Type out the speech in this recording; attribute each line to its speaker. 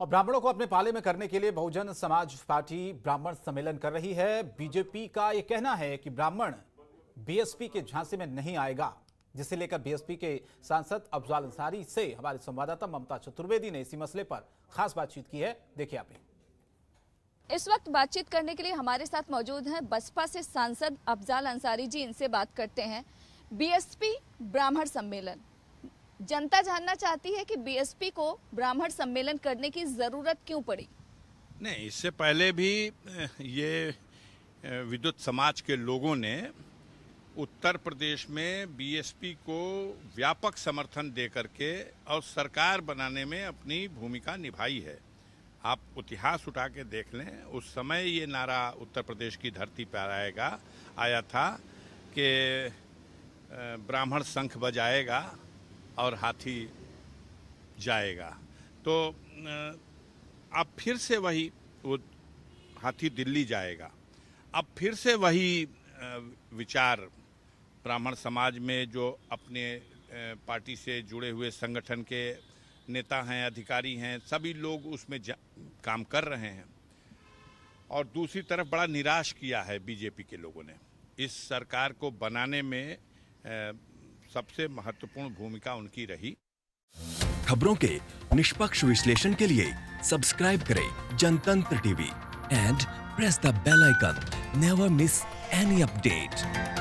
Speaker 1: और ब्राह्मणों को अपने पाले में करने के लिए बहुजन समाज पार्टी ब्राह्मण सम्मेलन कर रही है बीजेपी का यह कहना है कि ब्राह्मण बीएसपी के झांसे में नहीं आएगा जिसे लेकर बीएसपी के सांसद अफजाल अंसारी से हमारे संवाददाता ममता चतुर्वेदी ने इसी मसले पर खास बातचीत की है देखिए आप
Speaker 2: इस वक्त बातचीत करने के लिए हमारे साथ मौजूद हैं बसपा से सांसद अफजाल अंसारी जी इनसे बात करते हैं बीएसपी ब्राह्मण सम्मेलन जनता जानना चाहती है कि बीएसपी को ब्राह्मण सम्मेलन करने की जरूरत क्यों पड़ी
Speaker 3: नहीं इससे पहले भी ये विद्युत समाज के लोगों ने उत्तर प्रदेश में बीएसपी को व्यापक समर्थन दे करके और सरकार बनाने में अपनी भूमिका निभाई है आप इतिहास उठा के देख लें उस समय ये नारा उत्तर प्रदेश की धरती पर आएगा आया था कि ब्राह्मण संख बजाएगा और हाथी जाएगा तो अब फिर से वही वो हाथी दिल्ली जाएगा अब फिर से वही विचार ब्राह्मण समाज में जो अपने पार्टी से जुड़े हुए संगठन के नेता हैं अधिकारी हैं सभी लोग उसमें काम कर रहे हैं और दूसरी तरफ बड़ा निराश किया है बीजेपी के लोगों ने इस सरकार को बनाने में सबसे महत्वपूर्ण भूमिका उनकी रही
Speaker 1: खबरों के निष्पक्ष विश्लेषण के लिए सब्सक्राइब करें Jantantra TV and press the bell icon never miss any update